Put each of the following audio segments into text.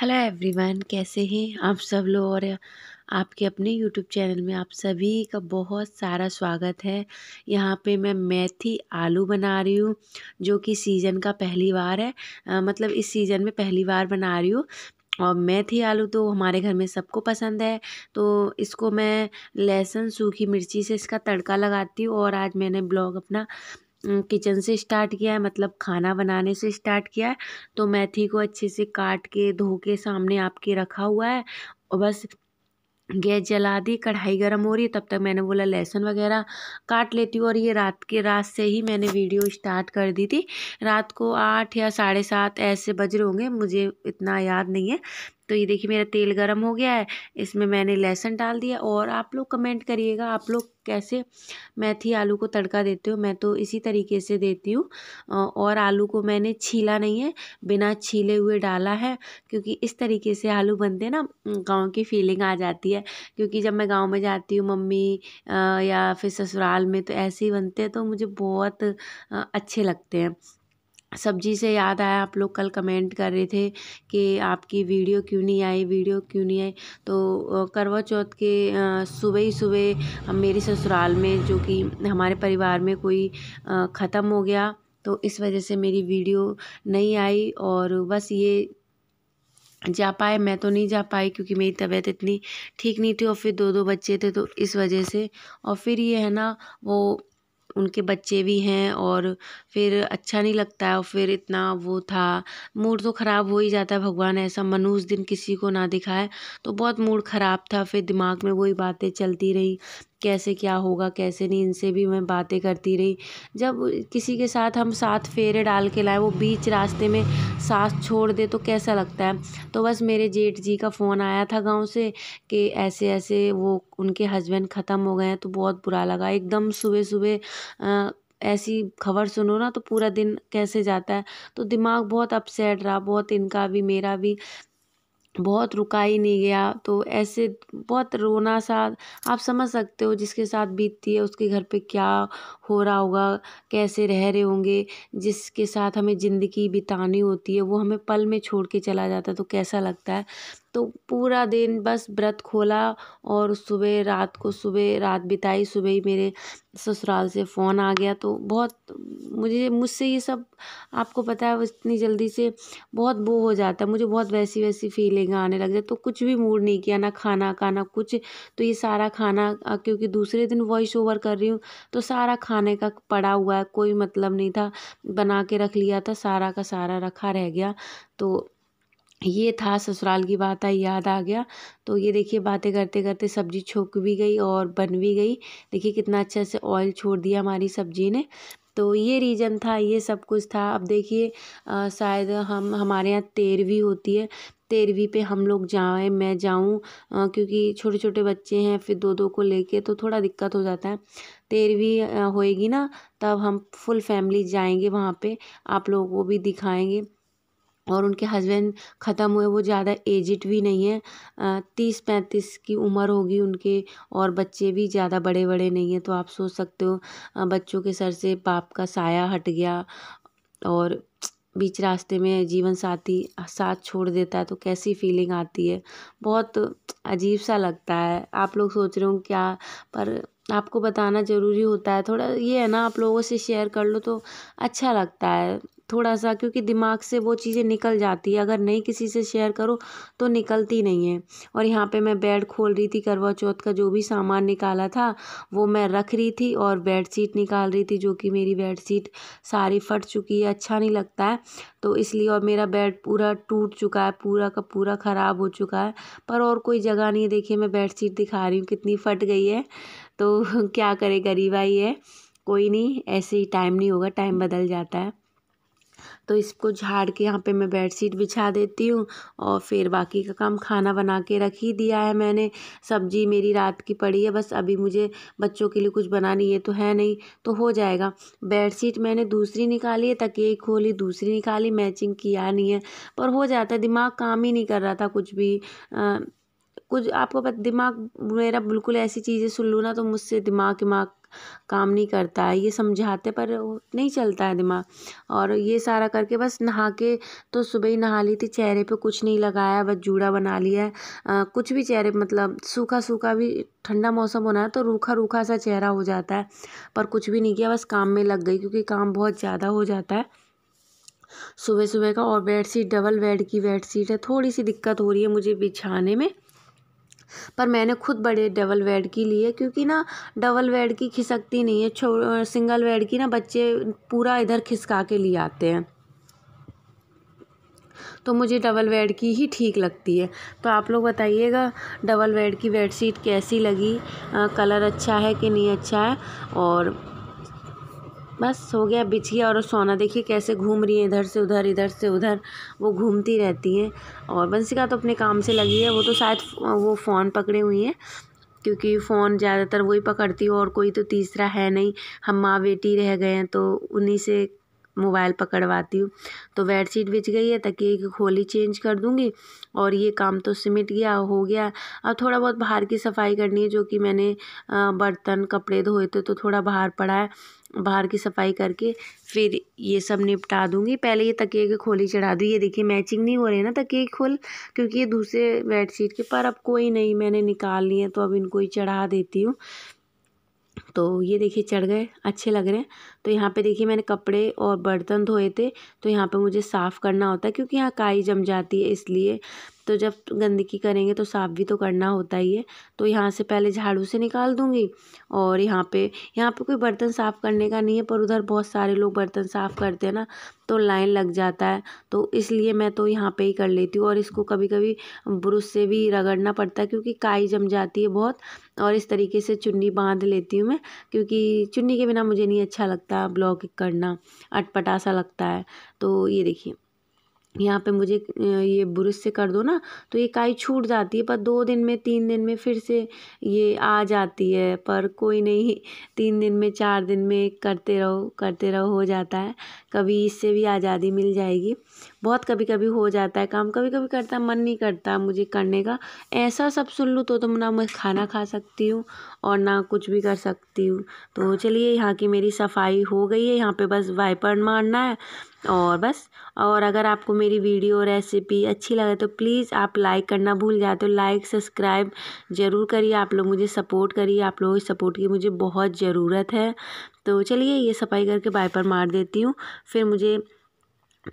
hello everyone कैसे हैं आप सब लोग और आपके अपने यूट्यूब चैनल में आप सभी का बहुत सारा स्वागत है यहाँ पे मैं मेथी आलू बना रही हूँ जो कि सीज़न का पहली बार है आ, मतलब इस सीज़न में पहली बार बना रही हूँ और मेथी आलू तो हमारे घर में सबको पसंद है तो इसको मैं लहसुन सूखी मिर्ची से इसका तड़का लगाती हूँ और आज मैंने ब्लॉग अपना किचन से स्टार्ट किया है मतलब खाना बनाने से स्टार्ट किया है तो मेथी को अच्छे से काट के धो के सामने आपके रखा हुआ है और बस गैस जला दी कढ़ाई गर्म हो रही है तब तक मैंने बोला लहसुन वगैरह काट लेती हूँ और ये रात के रात से ही मैंने वीडियो स्टार्ट कर दी थी रात को आठ या साढ़े सात ऐसे बज रहे होंगे मुझे इतना याद नहीं है तो ये देखिए मेरा तेल गर्म हो गया है इसमें मैंने लहसुन डाल दिया और आप लोग कमेंट करिएगा आप लोग कैसे मैथी आलू को तड़का देते हो मैं तो इसी तरीके से देती हूँ और आलू को मैंने छीला नहीं है बिना छीले हुए डाला है क्योंकि इस तरीके से आलू बनते ना गांव की फीलिंग आ जाती है क्योंकि जब मैं गांव में जाती हूँ मम्मी या फिर ससुराल में तो ऐसे ही बनते हैं तो मुझे बहुत अच्छे लगते हैं सब्जी से याद आया आप लोग कल कमेंट कर रहे थे कि आपकी वीडियो क्यों नहीं आई वीडियो क्यों नहीं आई तो करवा चौथ के सुबह ही सुबह हम मेरी ससुराल में जो कि हमारे परिवार में कोई ख़त्म हो गया तो इस वजह से मेरी वीडियो नहीं आई और बस ये जा पाए मैं तो नहीं जा पाई क्योंकि मेरी तबीयत इतनी ठीक नहीं थी और फिर दो दो बच्चे थे तो इस वजह से और फिर ये है ना वो उनके बच्चे भी हैं और फिर अच्छा नहीं लगता है और फिर इतना वो था मूड तो ख़राब हो ही जाता है भगवान ऐसा मनुष्य दिन किसी को ना दिखाए तो बहुत मूड ख़राब था फिर दिमाग में वही बातें चलती रही कैसे क्या होगा कैसे नहीं इनसे भी मैं बातें करती रही जब किसी के साथ हम साथ फेरे डाल के लाए वो बीच रास्ते में सांस छोड़ दे तो कैसा लगता है तो बस मेरे जेठ जी का फ़ोन आया था गाँव से कि ऐसे ऐसे वो उनके हस्बैंड ख़त्म हो गए हैं तो बहुत बुरा लगा एकदम सुबह सुबह ऐसी खबर सुनो ना तो पूरा दिन कैसे जाता है तो दिमाग बहुत अपसेट रहा बहुत इनका भी मेरा भी बहुत रुका ही नहीं गया तो ऐसे बहुत रोना सा आप समझ सकते हो जिसके साथ बीतती है उसके घर पे क्या हो रहा होगा कैसे रह रहे होंगे जिसके साथ हमें ज़िंदगी बितानी होती है वो हमें पल में छोड़ के चला जाता है तो कैसा लगता है तो पूरा दिन बस व्रत खोला और सुबह रात को सुबह रात बिताई सुबह ही मेरे ससुराल से फ़ोन आ गया तो बहुत मुझे मुझसे ये सब आपको पता है इतनी जल्दी से बहुत वो हो जाता है मुझे बहुत वैसी वैसी फीलिंग आने लग जाए तो कुछ भी मूड नहीं किया ना खाना खाना कुछ तो ये सारा खाना क्योंकि दूसरे दिन वॉइस ओवर कर रही हूँ तो सारा खाने का पड़ा हुआ है कोई मतलब नहीं था बना के रख लिया था सारा का सारा रखा रह गया तो ये था ससुराल की बात आई याद आ गया तो ये देखिए बातें करते करते सब्जी छोक भी गई और बन भी गई देखिए कितना अच्छे से ऑयल छोड़ दिया हमारी सब्जी ने तो ये रीज़न था ये सब कुछ था अब देखिए शायद हम हमारे यहाँ तेरहवीं होती है तेरहवीं पे हम लोग जाएँ मैं जाऊँ क्योंकि छोटे छोटे बच्चे हैं फिर दो दो को लेके तो थोड़ा दिक्कत हो जाता है तेरहवीं होएगी ना तब हम फुल फैमिली जाएंगे वहाँ पे आप लोगों को भी दिखाएंगे और उनके हस्बैंड ख़त्म हुए वो ज़्यादा एजिड भी नहीं है तीस पैंतीस की उम्र होगी उनके और बच्चे भी ज़्यादा बड़े बड़े नहीं हैं तो आप सोच सकते हो बच्चों के सर से बाप का साया हट गया और बीच रास्ते में जीवन साथी साथ छोड़ देता है तो कैसी फीलिंग आती है बहुत अजीब सा लगता है आप लोग सोच रहे हो क्या पर आपको बताना ज़रूरी होता है थोड़ा ये है ना आप लोगों से शेयर कर लो तो अच्छा लगता है थोड़ा सा क्योंकि दिमाग से वो चीज़ें निकल जाती है अगर नहीं किसी से शेयर करो तो निकलती नहीं है और यहाँ पे मैं बेड खोल रही थी करवा चौथ का जो भी सामान निकाला था वो मैं रख रही थी और बेड शीट निकाल रही थी जो कि मेरी बेड शीट सारी फट चुकी है अच्छा नहीं लगता है तो इसलिए और मेरा बेड पूरा टूट चुका है पूरा का पूरा ख़राब हो चुका है पर और कोई जगह नहीं है देखिए मैं बेड शीट दिखा रही हूँ कितनी फट गई है तो क्या करे गरीब आई है कोई नहीं ऐसे ही टाइम नहीं होगा टाइम बदल जाता है तो इसको झाड़ के यहाँ पे मैं बेडशीट बिछा देती हूँ और फिर बाकी का काम खाना बना के रख ही दिया है मैंने सब्जी मेरी रात की पड़ी है बस अभी मुझे बच्चों के लिए कुछ बनानी है तो है नहीं तो हो जाएगा बेडशीट मैंने दूसरी निकाली है तकिए खोली दूसरी निकाली मैचिंग किया नहीं है पर हो जाता दिमाग काम ही नहीं कर रहा था कुछ भी आ, कुछ आपको पता दिमाग मेरा बिल्कुल ऐसी चीज़ें सुन लूँ ना तो मुझसे दिमाग दिमाग काम नहीं करता है ये समझाते पर नहीं चलता है दिमाग और ये सारा करके बस नहा के तो सुबह ही नहा ली थी चेहरे पे कुछ नहीं लगाया बस जूड़ा बना लिया है कुछ भी चेहरे मतलब सूखा सूखा भी ठंडा मौसम होना है तो रूखा रूखा सा चेहरा हो जाता है पर कुछ भी नहीं किया बस काम में लग गई क्योंकि काम बहुत ज़्यादा हो जाता है सुबह सुबह का और बेड शीट डबल बेड की बेड शीट है थोड़ी सी दिक्कत हो रही है मुझे बिछाने में पर मैंने खुद बड़े डबल बेड की ली है क्योंकि ना डबल बेड की खिसकती नहीं है छो सिंगल बेड की ना बच्चे पूरा इधर खिसका के लिए आते हैं तो मुझे डबल बेड की ही ठीक लगती है तो आप लोग बताइएगा डबल बेड की बेडशीट कैसी लगी आ, कलर अच्छा है कि नहीं अच्छा है और बस हो गया बिछिया और सोना देखिए कैसे घूम रही है इधर से उधर इधर से उधर वो घूमती रहती हैं और बंसिका तो अपने काम से लगी है वो तो शायद वो फ़ोन पकड़े हुई हैं क्योंकि फ़ोन ज़्यादातर वही पकड़ती है और कोई तो तीसरा है नहीं हम माँ बेटी रह गए हैं तो उन्हीं से मोबाइल पकड़वाती हूँ तो बेड शीट बिछ गई है तकिए की खोली चेंज कर दूँगी और ये काम तो सिमट गया हो गया अब थोड़ा बहुत बाहर की सफाई करनी है जो कि मैंने बर्तन कपड़े धोए थे तो थोड़ा बाहर पड़ा है बाहर की सफाई करके फिर ये सब निपटा दूँगी पहले ये तकिए के खोल ही चढ़ा दूँ ये देखिए मैचिंग नहीं हो रही है ना तकिए के खोल क्योंकि ये दूसरे बेडशीट के पर अब कोई नहीं मैंने निकाल लिए तो अब इनको ही चढ़ा देती हूँ तो ये देखिए चढ़ गए अच्छे लग रहे हैं तो यहाँ पे देखिए मैंने कपड़े और बर्तन धोए थे तो यहाँ पे मुझे साफ़ करना होता है क्योंकि यहाँ काई जम जाती है इसलिए तो जब गंदगी करेंगे तो साफ़ भी तो करना होता ही है तो यहाँ से पहले झाड़ू से निकाल दूँगी और यहाँ पे यहाँ पे कोई बर्तन साफ़ करने का नहीं है पर उधर बहुत सारे लोग बर्तन साफ़ करते हैं ना तो लाइन लग जाता है तो इसलिए मैं तो यहाँ पे ही कर लेती हूँ और इसको कभी कभी ब्रुश से भी रगड़ना पड़ता है क्योंकि काई जम जाती है बहुत और इस तरीके से चुन्नी बांध लेती हूँ मैं क्योंकि चुन्नी के बिना मुझे नहीं अच्छा लगता ब्लॉक करना अटपटा सा लगता है तो ये देखिए यहाँ पे मुझे ये बुरुश से कर दो ना तो ये काई छूट जाती है पर दो दिन में तीन दिन में फिर से ये आ जाती है पर कोई नहीं तीन दिन में चार दिन में करते रहो करते रहो हो जाता है कभी इससे भी आज़ादी मिल जाएगी बहुत कभी कभी हो जाता है काम कभी कभी करता मन नहीं करता मुझे करने का ऐसा सब सुन लूँ तो, तो ना मैं खाना खा सकती हूँ और ना कुछ भी कर सकती हूँ तो चलिए यहाँ की मेरी सफाई हो गई है यहाँ पे बस वाइपर मारना है और बस और अगर आपको मेरी वीडियो रेसिपी अच्छी लगे तो प्लीज़ आप लाइक करना भूल जाते हो लाइक सब्सक्राइब ज़रूर करिए आप लोग मुझे सपोर्ट करिए आप लोगों की सपोर्ट की मुझे बहुत ज़रूरत है तो चलिए ये सफाई करके पर मार देती हूँ फिर मुझे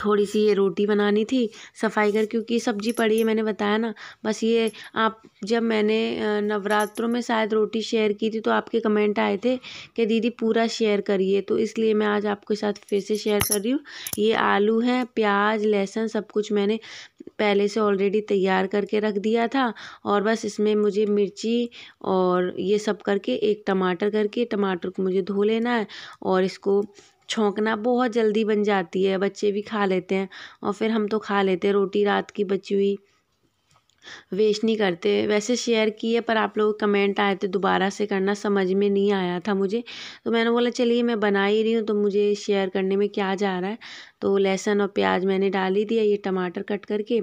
थोड़ी सी ये रोटी बनानी थी सफाई कर क्योंकि सब्जी पड़ी है मैंने बताया ना बस ये आप जब मैंने नवरात्रों में शायद रोटी शेयर की थी तो आपके कमेंट आए थे कि दीदी पूरा शेयर करिए तो इसलिए मैं आज आपके साथ फिर से शेयर कर रही हूँ ये आलू है प्याज लहसुन सब कुछ मैंने पहले से ऑलरेडी तैयार करके रख दिया था और बस इसमें मुझे मिर्ची और ये सब करके एक टमाटर करके टमाटर को मुझे धो लेना है और इसको छोंकना बहुत जल्दी बन जाती है बच्चे भी खा लेते हैं और फिर हम तो खा लेते हैं रोटी रात की बची हुई वेस्ट नहीं करते वैसे शेयर किए पर आप लोग कमेंट आए थे तो दोबारा से करना समझ में नहीं आया था मुझे तो मैंने बोला चलिए मैं बना ही रही हूँ तो मुझे शेयर करने में क्या जा रहा है तो लहसुन और प्याज मैंने डाल ही दिया ये टमाटर कट करके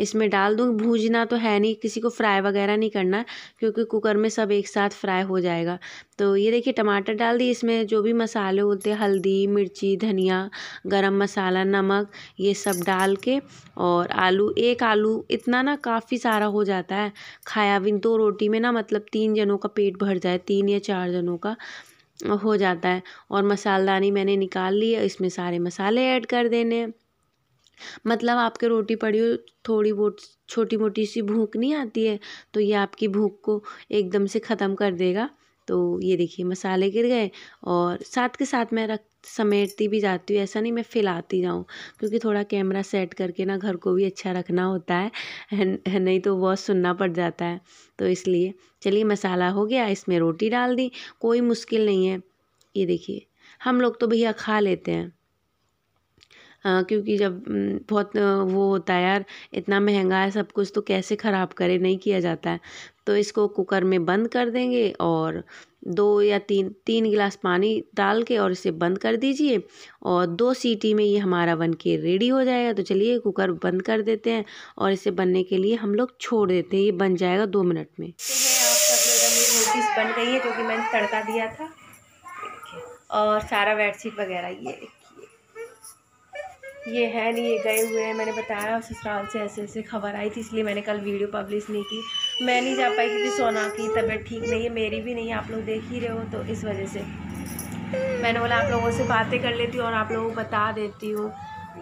इसमें डाल दूँ भूजना तो है नहीं किसी को फ्राई वगैरह नहीं करना क्योंकि कुकर में सब एक साथ फ्राई हो जाएगा तो ये देखिए टमाटर डाल दिए इसमें जो भी मसाले होते हैं हल्दी मिर्ची धनिया गरम मसाला नमक ये सब डाल के और आलू एक आलू इतना ना काफ़ी सारा हो जाता है खाया भी दो तो रोटी में ना मतलब तीन जनों का पेट भर जाए तीन या चार जनों का हो जाता है और मसालदानी मैंने निकाल ली है इसमें सारे मसाले ऐड कर देने हैं मतलब आपके रोटी पड़ी हो थोड़ी बहुत छोटी मोटी सी भूख नहीं आती है तो ये आपकी भूख को एकदम से ख़त्म कर देगा तो ये देखिए मसाले गिर गए और साथ के साथ मैं रख समेटती भी जाती हूँ ऐसा नहीं मैं फैलाती जाऊँ क्योंकि थोड़ा कैमरा सेट करके ना घर को भी अच्छा रखना होता है नहीं तो बहुत सुनना पड़ जाता है तो इसलिए चलिए मसाला हो गया इसमें रोटी डाल दी कोई मुश्किल नहीं है ये देखिए हम लोग तो भैया खा लेते हैं हाँ, क्योंकि जब बहुत वो होता है यार इतना महंगा है सब कुछ तो कैसे ख़राब करें नहीं किया जाता है तो इसको कुकर में बंद कर देंगे और दो या तीन तीन गिलास पानी डाल के और इसे बंद कर दीजिए और दो सीटी में ये हमारा बन के रेडी हो जाएगा तो चलिए कुकर बंद कर देते हैं और इसे बनने के लिए हम लोग छोड़ देते हैं ये बन जाएगा दो मिनट में रोटीज बन गई है जो कि मैंने तड़का दिया था और सारा बेडशीट वगैरह ये ये है नहीं ये गए हुए हैं मैंने बताया ससुराल से ऐसे ऐसे खबर आई थी इसलिए मैंने कल वीडियो पब्लिश नहीं की मैं नहीं जा पाई क्योंकि सोना की तबीयत ठीक नहीं है मेरी भी नहीं आप लोग देख ही रहे हो तो इस वजह से मैंने बोला आप लोगों से बातें कर लेती हूँ और आप लोगों को बता देती हूँ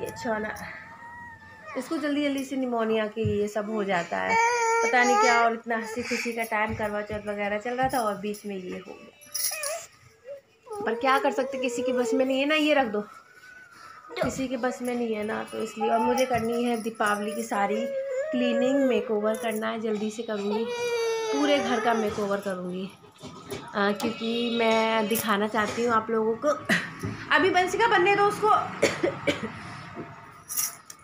ये सोना अच्छा इसको जल्दी जल्दी से निमोनिया की ये सब हो जाता है पता नहीं क्या और इतना हंसी खुशी का टाइम करवा चौथ वगैरह चल रहा था और बीच में ये हो गया पर क्या कर सकते किसी की बस में नहीं है ना ये रख दो किसी के बस में नहीं है ना तो इसलिए और मुझे करनी है दीपावली की सारी क्लीनिंग मेकओवर करना है जल्दी से करूँगी पूरे घर का मेकओवर करूँगी क्योंकि मैं दिखाना चाहती हूँ आप लोगों को अभी बंसिका बनने दो उसको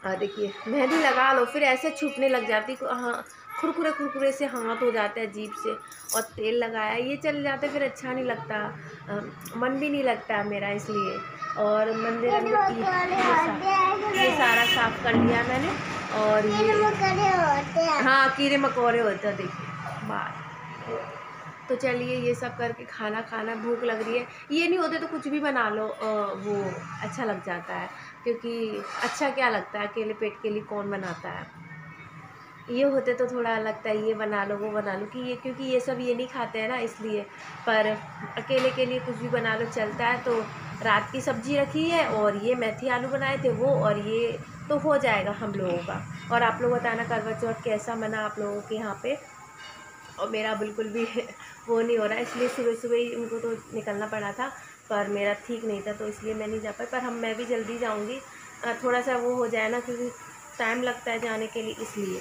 हाँ देखिए मेहंदी लगा लो फिर ऐसे छुपने लग जाती हाँ खुरकुरे खुरकुरे से हाथ हो जाते हैं जीप से और तेल लगाया ये चल जाते फिर अच्छा नहीं लगता आ, मन भी नहीं लगता मेरा इसलिए और मंदिर ये, ये सारा साफ कर लिया मैंने और ये हाँ कीड़े मकोड़े होते हैं देखिए बात तो चलिए ये सब करके खाना खाना भूख लग रही है ये नहीं होते तो कुछ भी बना लो वो अच्छा लग जाता है क्योंकि अच्छा क्या लगता है अकेले पेट के लिए कौन बनाता है ये होते तो थोड़ा लगता है ये बना लो वो बना लो कि ये क्योंकि ये सब ये नहीं खाते हैं ना इसलिए पर अकेले के लिए कुछ भी बना लो चलता है तो रात की सब्ज़ी रखी है और ये मेथी आलू बनाए थे वो और ये तो हो जाएगा हम लोगों का और आप लोग बताना करवा चौथ कैसा मना आप लोगों के यहाँ पे और मेरा बिल्कुल भी वो नहीं हो रहा इसलिए सुबह सुबह ही उनको तो निकलना पड़ा था पर मेरा ठीक नहीं था तो इसलिए मैं नहीं जा पाई पर हम मैं भी जल्दी जाऊँगी थोड़ा सा वो हो जाए ना क्योंकि टाइम लगता है जाने के लिए इसलिए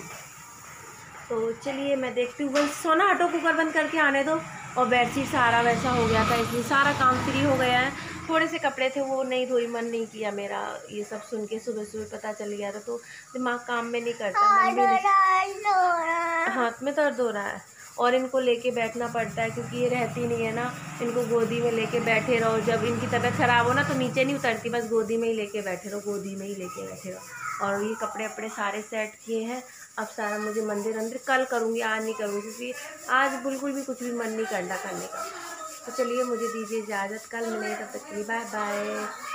तो चलिए मैं देखती हूँ बस सोना ऑटो कुकर बंद करके आने दो और बेडशीट सारा वैसा हो गया था इसलिए सारा काम फ्री हो गया है थोड़े से कपड़े थे वो नहीं धोई मन नहीं किया मेरा ये सब सुन के सुबह सुबह पता चल गया था तो दिमाग काम में नहीं करता मन भी नहीं हाथ में दर्द हो रहा है और इनको लेके बैठना पड़ता है क्योंकि ये रहती नहीं है ना इनको गोदी में लेके बैठे रहो जब इनकी तबीयत ख़राब हो ना तो नीचे नहीं उतरती बस गोदी में ही लेके बैठे रहो गोदी में ही लेके बैठे रहो और ये कपड़े अपने सारे सेट किए हैं अब सारा मुझे मंदिर अंदर कल करूँगी आज नहीं करूँगी क्योंकि आज बिल्कुल भी कुछ भी मन नहीं करना करने का तो चलिए मुझे दीजिए इजाज़त कल मिलेगा तब तक के लिए बाय बाय